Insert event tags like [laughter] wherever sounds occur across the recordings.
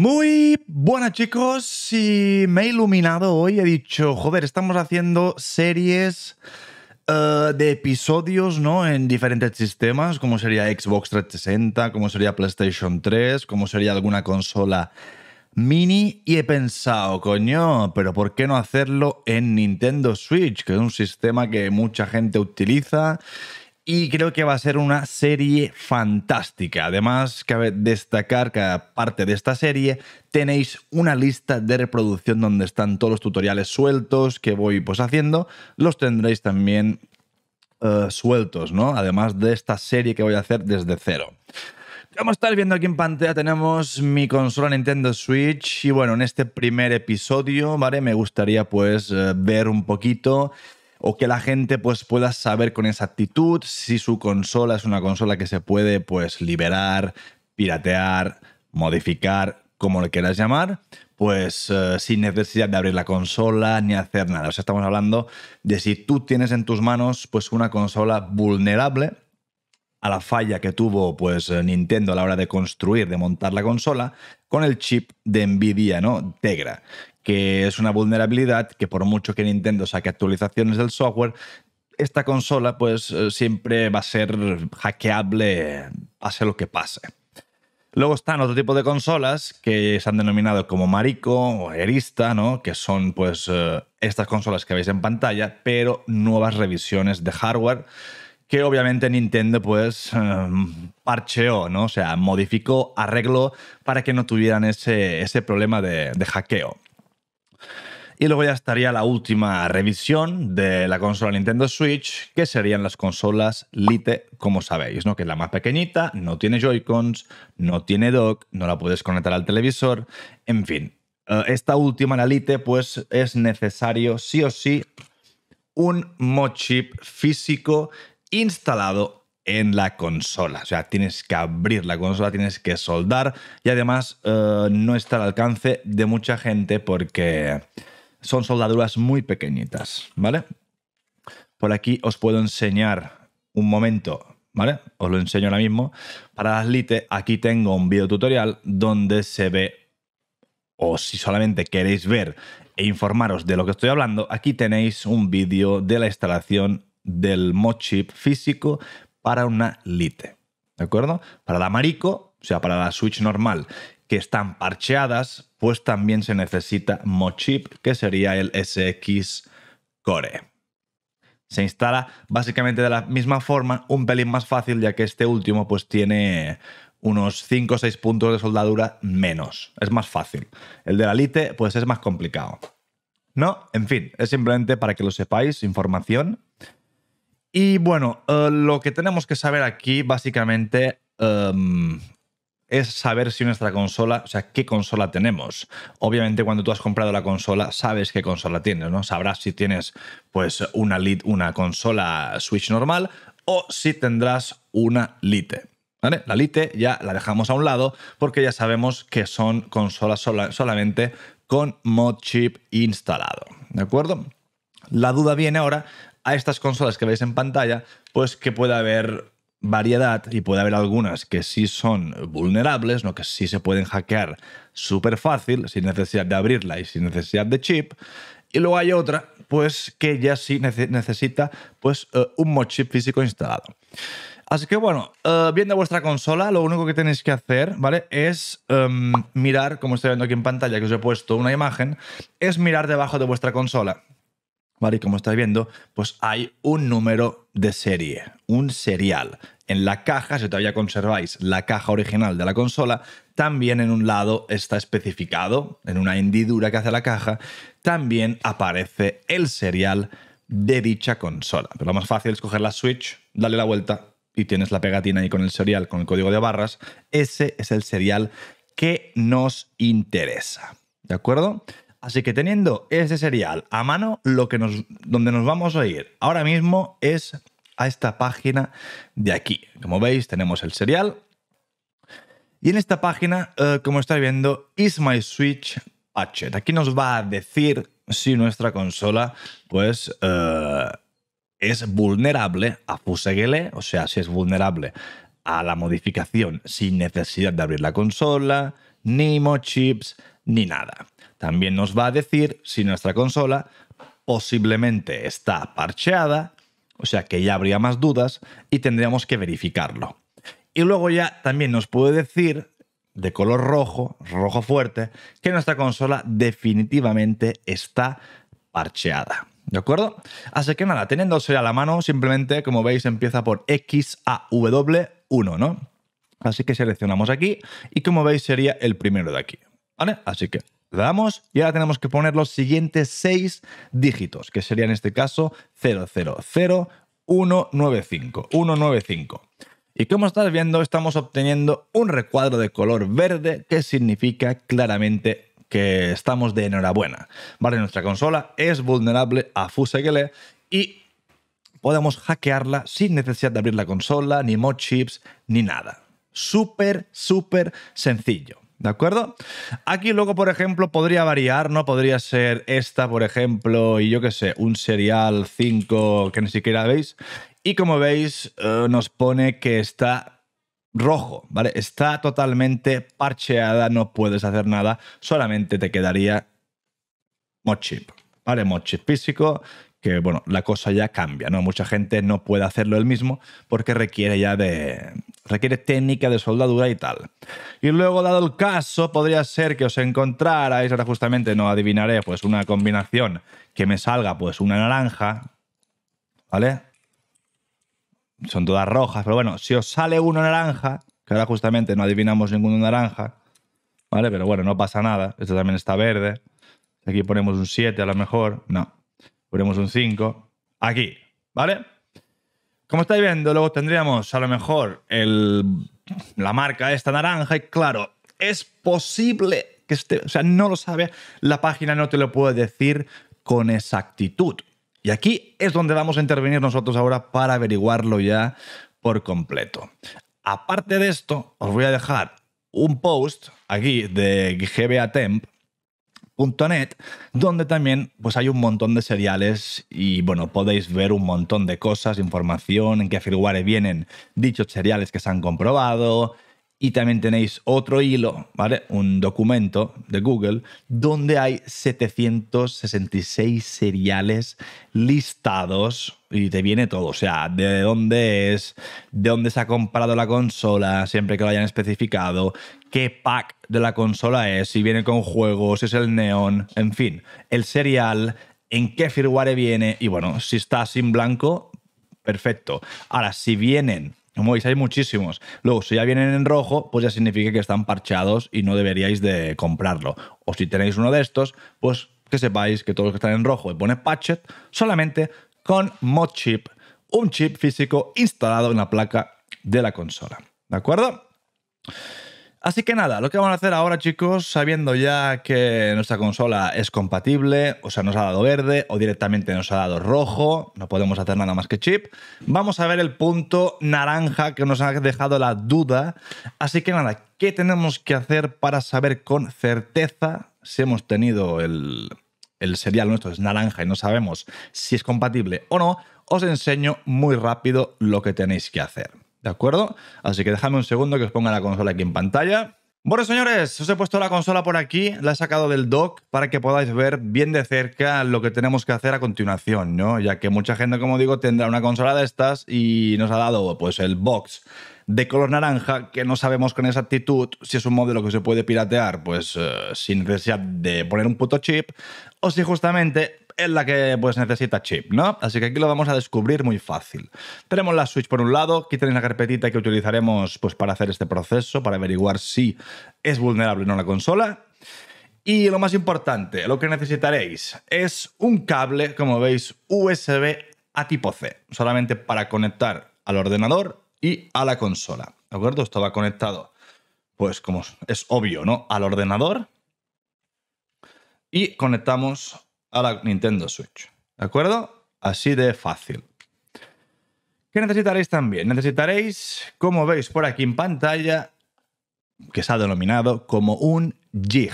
Muy buenas chicos, y me he iluminado hoy, he dicho, joder, estamos haciendo series eh, de episodios, ¿no? En diferentes sistemas, como sería Xbox 360, como sería PlayStation 3, como sería alguna consola mini, y he pensado, coño, pero ¿por qué no hacerlo en Nintendo Switch? Que es un sistema que mucha gente utiliza y creo que va a ser una serie fantástica. Además, cabe destacar que aparte de esta serie tenéis una lista de reproducción donde están todos los tutoriales sueltos que voy pues haciendo. Los tendréis también eh, sueltos, ¿no? Además de esta serie que voy a hacer desde cero. Como estáis viendo aquí en pantalla tenemos mi consola Nintendo Switch y bueno, en este primer episodio, ¿vale? Me gustaría pues eh, ver un poquito o que la gente pues, pueda saber con exactitud si su consola es una consola que se puede pues, liberar, piratear, modificar, como le quieras llamar, pues eh, sin necesidad de abrir la consola ni hacer nada. O sea, estamos hablando de si tú tienes en tus manos pues, una consola vulnerable a la falla que tuvo pues, eh, Nintendo a la hora de construir, de montar la consola, con el chip de Nvidia, ¿no? Tegra, que es una vulnerabilidad que por mucho que Nintendo saque actualizaciones del software, esta consola pues eh, siempre va a ser hackeable, pase lo que pase. Luego están otro tipo de consolas que se han denominado como marico o erista, ¿no? Que son pues eh, estas consolas que veis en pantalla, pero nuevas revisiones de hardware que obviamente Nintendo pues eh, parcheó, ¿no? O sea, modificó, arregló para que no tuvieran ese, ese problema de hackeo. Y luego ya estaría la última revisión de la consola Nintendo Switch, que serían las consolas Lite, como sabéis, ¿no? Que es la más pequeñita, no tiene Joy-Cons, no tiene dock, no la puedes conectar al televisor, en fin. Eh, esta última, la Lite, pues es necesario sí o sí un modchip físico instalado en la consola. O sea, tienes que abrir la consola, tienes que soldar y además eh, no está al alcance de mucha gente porque son soldaduras muy pequeñitas, ¿vale? Por aquí os puedo enseñar un momento, ¿vale? Os lo enseño ahora mismo. Para las lite, aquí tengo un video tutorial donde se ve, o si solamente queréis ver e informaros de lo que estoy hablando, aquí tenéis un vídeo de la instalación del modchip físico para una lite, ¿de acuerdo? Para la Marico, o sea, para la Switch normal que están parcheadas, pues también se necesita Mochip, que sería el SX Core. Se instala básicamente de la misma forma, un pelín más fácil, ya que este último pues tiene unos 5 o 6 puntos de soldadura menos. Es más fácil. El de la Lite pues es más complicado. No, en fin, es simplemente para que lo sepáis, información. Y bueno, eh, lo que tenemos que saber aquí básicamente em, es saber si nuestra consola, o sea, qué consola tenemos. Obviamente cuando tú has comprado la consola sabes qué consola tienes, ¿no? Sabrás si tienes pues una, una consola Switch normal o si tendrás una Lite. ¿Vale? La Lite ya la dejamos a un lado porque ya sabemos que son consolas solamente con mod chip instalado. ¿De acuerdo? La duda viene ahora a estas consolas que veis en pantalla, pues que puede haber variedad y puede haber algunas que sí son vulnerables, ¿no? que sí se pueden hackear súper fácil, sin necesidad de abrirla y sin necesidad de chip. Y luego hay otra, pues que ya sí necesita pues, eh, un mod chip físico instalado. Así que bueno, eh, viendo vuestra consola, lo único que tenéis que hacer, ¿vale? Es em, mirar, como estoy viendo aquí en pantalla, que os he puesto una imagen, es mirar debajo de vuestra consola. ¿Vale? Y como estáis viendo, pues hay un número de serie, un serial. En la caja, si todavía conserváis la caja original de la consola, también en un lado está especificado, en una hendidura que hace la caja, también aparece el serial de dicha consola. Pero lo más fácil es coger la Switch, darle la vuelta y tienes la pegatina ahí con el serial, con el código de barras. Ese es el serial que nos interesa. ¿De acuerdo? Así que teniendo ese serial a mano, lo que nos, donde nos vamos a ir ahora mismo es a esta página de aquí. Como veis, tenemos el serial. Y en esta página, eh, como estáis viendo, is my switch patched. Aquí nos va a decir si nuestra consola, pues... Eh, es vulnerable a Fuseguele, o sea, si es vulnerable a la modificación sin necesidad de abrir la consola, ni chips, ni nada. También nos va a decir si nuestra consola posiblemente está parcheada, o sea que ya habría más dudas y tendríamos que verificarlo. Y luego ya también nos puede decir de color rojo, rojo fuerte, que nuestra consola definitivamente está parcheada. ¿De acuerdo? Así que nada, teniendo a la mano, simplemente, como veis, empieza por XAW1, ¿no? Así que seleccionamos aquí y como veis sería el primero de aquí. ¿Vale? Así que damos y ahora tenemos que poner los siguientes seis dígitos, que serían en este caso 000195. 195. Y como estás viendo, estamos obteniendo un recuadro de color verde que significa claramente que estamos de enhorabuena. Vale, nuestra consola es vulnerable a Fusegele y podemos hackearla sin necesidad de abrir la consola, ni mod chips, ni nada. Súper, súper sencillo. ¿De acuerdo? Aquí luego, por ejemplo, podría variar, ¿no? Podría ser esta, por ejemplo, y yo qué sé, un serial 5 que ni siquiera veis. Y como veis, eh, nos pone que está rojo, ¿vale? Está totalmente parcheada, no puedes hacer nada, solamente te quedaría mochip, ¿vale? Mochip físico, que bueno, la cosa ya cambia, ¿no? Mucha gente no puede hacerlo el mismo porque requiere ya de, requiere técnica de soldadura y tal. Y luego, dado el caso, podría ser que os encontrarais, ahora justamente no adivinaré, pues una combinación que me salga, pues una naranja, ¿vale? Son todas rojas, pero bueno, si os sale una naranja, que ahora justamente no adivinamos ninguna naranja, ¿vale? Pero bueno, no pasa nada, esto también está verde. Aquí ponemos un 7 a lo mejor, no, ponemos un 5. Aquí, ¿vale? Como estáis viendo, luego tendríamos a lo mejor el, la marca esta naranja y claro, es posible que esté, o sea, no lo sabe, la página no te lo puede decir con exactitud. Y aquí es donde vamos a intervenir nosotros ahora para averiguarlo ya por completo. Aparte de esto, os voy a dejar un post aquí de GBA Temp .net, donde también pues, hay un montón de seriales y bueno, podéis ver un montón de cosas, información, en qué firmware vienen dichos seriales que se han comprobado, y también tenéis otro hilo, ¿vale? Un documento de Google donde hay 766 seriales listados y te viene todo. O sea, de dónde es, de dónde se ha comprado la consola, siempre que lo hayan especificado, qué pack de la consola es, si viene con juegos, si es el neón, en fin, el serial, en qué firmware viene. Y bueno, si está sin blanco, perfecto. Ahora, si vienen como veis, hay muchísimos. Luego, si ya vienen en rojo, pues ya significa que están parchados y no deberíais de comprarlo. O si tenéis uno de estos, pues que sepáis que todos los que están en rojo y pone patchet, solamente con mod chip, un chip físico instalado en la placa de la consola. ¿De acuerdo? Así que nada, lo que vamos a hacer ahora chicos, sabiendo ya que nuestra consola es compatible, o sea, nos ha dado verde o directamente nos ha dado rojo, no podemos hacer nada más que chip, vamos a ver el punto naranja que nos ha dejado la duda. Así que nada, ¿qué tenemos que hacer para saber con certeza si hemos tenido el, serial nuestro es naranja y no sabemos si es compatible o no? Os enseño muy rápido lo que tenéis que hacer. ¿de acuerdo? Así que déjame un segundo que os ponga la consola aquí en pantalla. Bueno, señores, os he puesto la consola por aquí, la he sacado del dock para que podáis ver bien de cerca lo que tenemos que hacer a continuación, ¿no? Ya que mucha gente, como digo, tendrá una consola de estas y nos ha dado pues el box de color naranja que no sabemos con exactitud si es un modelo que se puede piratear, pues eh, sin necesidad de poner un puto chip, o si justamente es la que pues necesita chip, ¿no? Así que aquí lo vamos a descubrir muy fácil. Tenemos la switch por un lado, aquí tenéis la carpetita que utilizaremos pues para hacer este proceso, para averiguar si es vulnerable o no la consola. Y lo más importante, lo que necesitaréis es un cable, como veis, USB a tipo C, solamente para conectar al ordenador y a la consola. ¿De acuerdo? Esto va conectado, pues como es obvio, ¿no? Al ordenador. Y conectamos a la Nintendo Switch. ¿De acuerdo? Así de fácil. ¿Qué necesitaréis también? Necesitaréis, como veis por aquí en pantalla, que se ha denominado como un jig.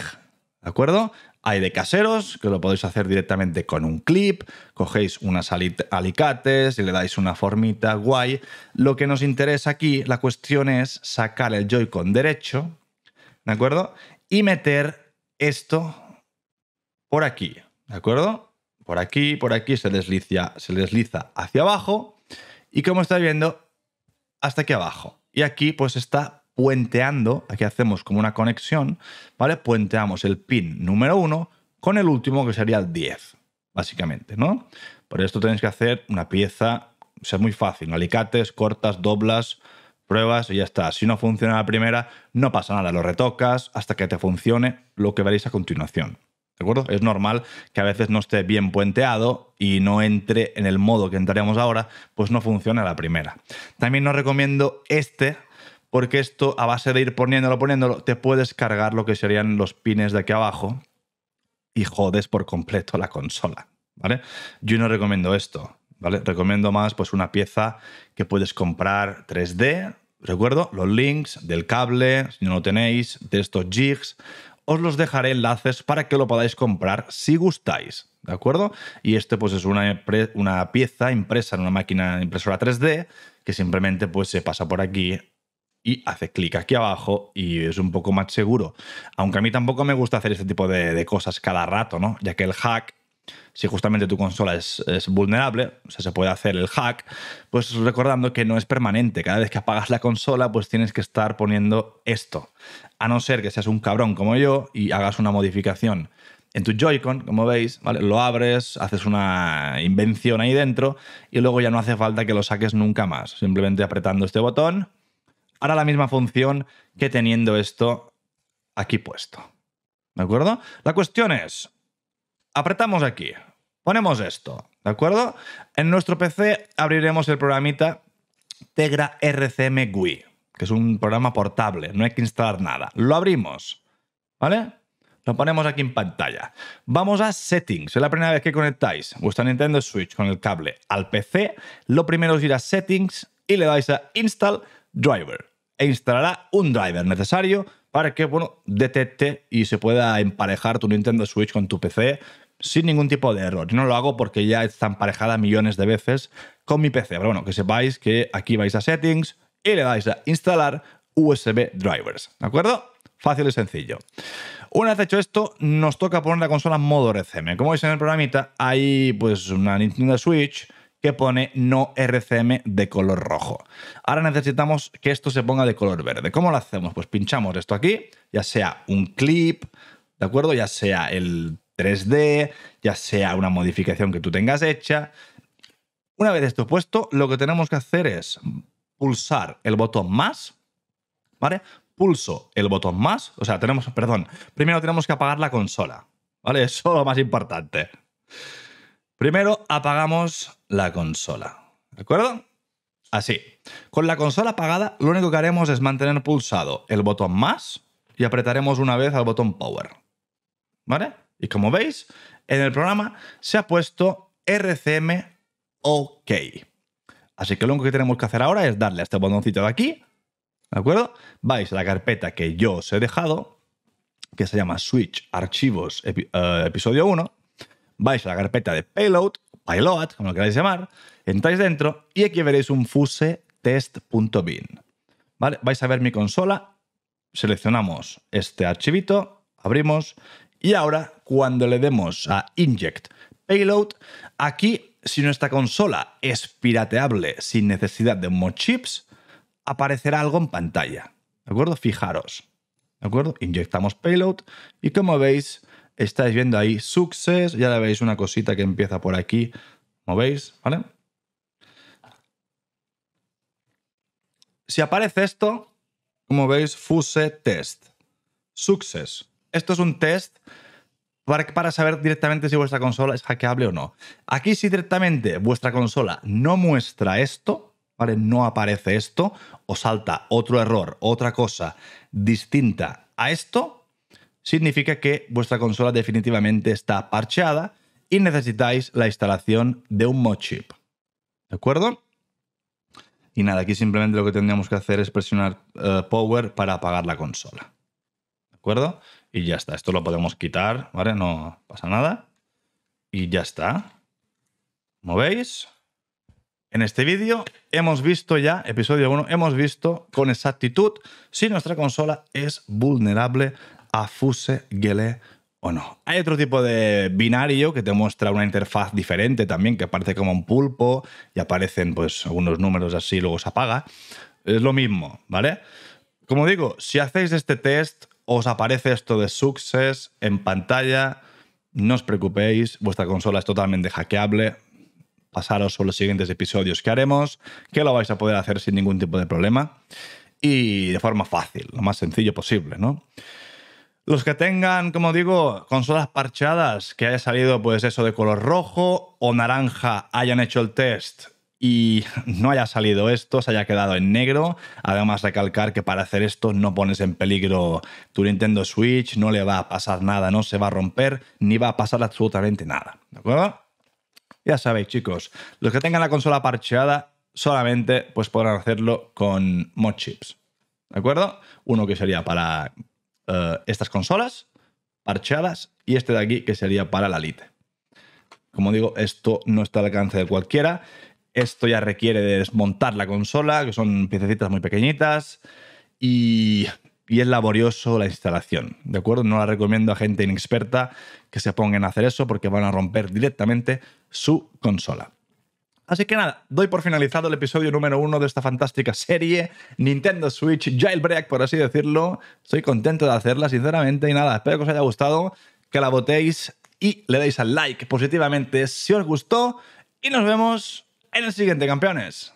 ¿De acuerdo? Hay de caseros, que lo podéis hacer directamente con un clip, cogéis unas alicates y le dais una formita guay. Lo que nos interesa aquí, la cuestión es sacar el Joy-Con derecho, ¿de acuerdo? Y meter esto por aquí, ¿De acuerdo? Por aquí, por aquí se desliza, se desliza hacia abajo. Y como estáis viendo, hasta aquí abajo. Y aquí pues está puenteando, aquí hacemos como una conexión, ¿vale? Puenteamos el pin número 1 con el último que sería el 10, básicamente, ¿no? Por esto tenéis que hacer una pieza, sea, es muy fácil, alicates, cortas, doblas, pruebas y ya está. Si no funciona la primera, no pasa nada, lo retocas hasta que te funcione lo que veréis a continuación. ¿De acuerdo? Es normal que a veces no esté bien puenteado y no entre en el modo que entraríamos ahora, pues no funciona la primera. También no recomiendo este, porque esto a base de ir poniéndolo, poniéndolo, te puedes cargar lo que serían los pines de aquí abajo y jodes por completo la consola, ¿vale? Yo no recomiendo esto, ¿vale? Recomiendo más pues una pieza que puedes comprar 3D, recuerdo, los links del cable, si no lo tenéis, de estos jigs os los dejaré enlaces para que lo podáis comprar si gustáis. ¿De acuerdo? Y esto pues es una, una pieza impresa en una máquina impresora 3D que simplemente pues se pasa por aquí y hace clic aquí abajo y es un poco más seguro. Aunque a mí tampoco me gusta hacer este tipo de, de cosas cada rato, ¿no? Ya que el hack si justamente tu consola es, vulnerable, o sea, se puede hacer el hack, pues recordando que no es permanente. Cada vez que apagas la consola, pues tienes que estar poniendo esto. A no ser que seas un cabrón como yo y hagas una modificación en tu Joy-Con, como veis, ¿vale? lo abres, haces una invención ahí dentro y luego ya no hace falta que lo saques nunca más. Simplemente apretando este botón, hará la misma función que teniendo esto aquí puesto. ¿De acuerdo? La cuestión es, apretamos aquí, ponemos esto, ¿de acuerdo? En nuestro PC abriremos el programita Tegra RCM GUI, que es un programa portable, no hay que instalar nada. Lo abrimos, ¿vale? Lo ponemos aquí en pantalla. Vamos a Settings. Es la primera vez que conectáis vuestra Nintendo Switch con el cable al PC. Lo primero es ir a Settings y le dais a Install Driver. E instalará un driver necesario para que, bueno, detecte y se pueda emparejar tu Nintendo Switch con tu PC sin ningún tipo de error. no lo hago porque ya está emparejada millones de veces con mi PC. Pero bueno, que sepáis que aquí vais a Settings y le vais a instalar USB Drivers. ¿De acuerdo? Fácil y sencillo. Una vez hecho esto, nos toca poner la consola en modo RCM. Como veis en el programita, hay pues una Nintendo Switch que pone no RCM de color rojo. Ahora necesitamos que esto se ponga de color verde. ¿Cómo lo hacemos? Pues pinchamos esto aquí, ya sea un clip, ¿de acuerdo? Ya sea el 3D, ya sea una modificación que tú tengas hecha. Una vez esto puesto, lo que tenemos que hacer es pulsar el botón más, ¿vale? Pulso el botón más, o sea, tenemos, perdón, primero tenemos que apagar la consola, ¿vale? [laughs] Eso es lo más importante. Primero apagamos la consola, ¿de acuerdo? Así. Con la consola apagada, lo único que haremos es mantener pulsado el botón más y apretaremos una vez al botón power. ¿Vale? Y como veis, en el programa se ha puesto RCM OK. Así que lo único que tenemos que hacer ahora es darle a este botoncito de aquí, ¿de acuerdo? Vais a la carpeta que yo os he dejado, que se llama Switch Archivos eh, Episodio 1. Vais a la carpeta de Payload, Payload, como lo queráis llamar, entráis dentro y aquí veréis un fuse test.bin. ¿Vale? Vais a ver mi consola, seleccionamos este archivito, abrimos y ahora, cuando le demos a Inject Payload, aquí, si nuestra consola es pirateable sin necesidad de mochips, chips, aparecerá algo en pantalla. ¿De acuerdo? Fijaros. ¿De acuerdo? Inyectamos payload y como veis, estáis viendo ahí success. Ya le veis una cosita que empieza por aquí. Como veis, ¿Vale? Si aparece esto, como veis, fuse test. Success. Esto es un test para, saber directamente si vuestra consola es hackeable o no. Aquí si directamente vuestra consola no muestra esto, ¿vale? No aparece esto, o salta otro error, otra cosa distinta a esto, significa que vuestra consola definitivamente está parcheada y necesitáis la instalación de un mod chip. ¿De acuerdo? Y nada, aquí simplemente lo que tendríamos que hacer es presionar eh, Power para apagar la consola. ¿De acuerdo? y ya está. Esto lo podemos quitar, ¿vale? No pasa nada. Y ya está. Como veis, en este vídeo hemos visto ya, episodio 1, hemos visto con exactitud si nuestra consola es vulnerable a Fuse Gele o no. Hay otro tipo de binario que te muestra una interfaz diferente también, que aparece como un pulpo y aparecen pues algunos números así, luego se apaga. Es lo mismo, ¿vale? Como digo, si hacéis este test, os aparece esto de Success en pantalla. No os preocupéis, vuestra consola es totalmente hackeable. Pasaros por los siguientes episodios que haremos, que lo vais a poder hacer sin ningún tipo de problema y de forma fácil, lo más sencillo posible, ¿no? Los que tengan, como digo, consolas parchadas, que haya salido pues eso de color rojo o naranja, hayan hecho el test y no haya salido esto, se haya quedado en negro. Además, recalcar que para hacer esto no pones en peligro tu Nintendo Switch, no le va a pasar nada, no se va a romper, ni va a pasar absolutamente nada. ¿De acuerdo? Ya sabéis, chicos, los que tengan la consola parcheada solamente pues, podrán hacerlo con mod chips. ¿De acuerdo? Uno que sería para eh, estas consolas parcheadas y este de aquí que sería para la Lite. Como digo, esto no está al alcance de cualquiera esto ya requiere desmontar la consola, que son piececitas muy pequeñitas y, es laborioso la instalación, ¿de acuerdo? No la recomiendo a gente inexperta que se ponga a hacer eso porque van a romper directamente su consola. Así que nada, doy por finalizado el episodio número uno de esta fantástica serie Nintendo Switch Jailbreak, por así decirlo. Estoy contento de hacerla, sinceramente, y nada, espero que os haya gustado, que la votéis y le deis al like positivamente si os gustó y nos vemos en el siguiente, campeones.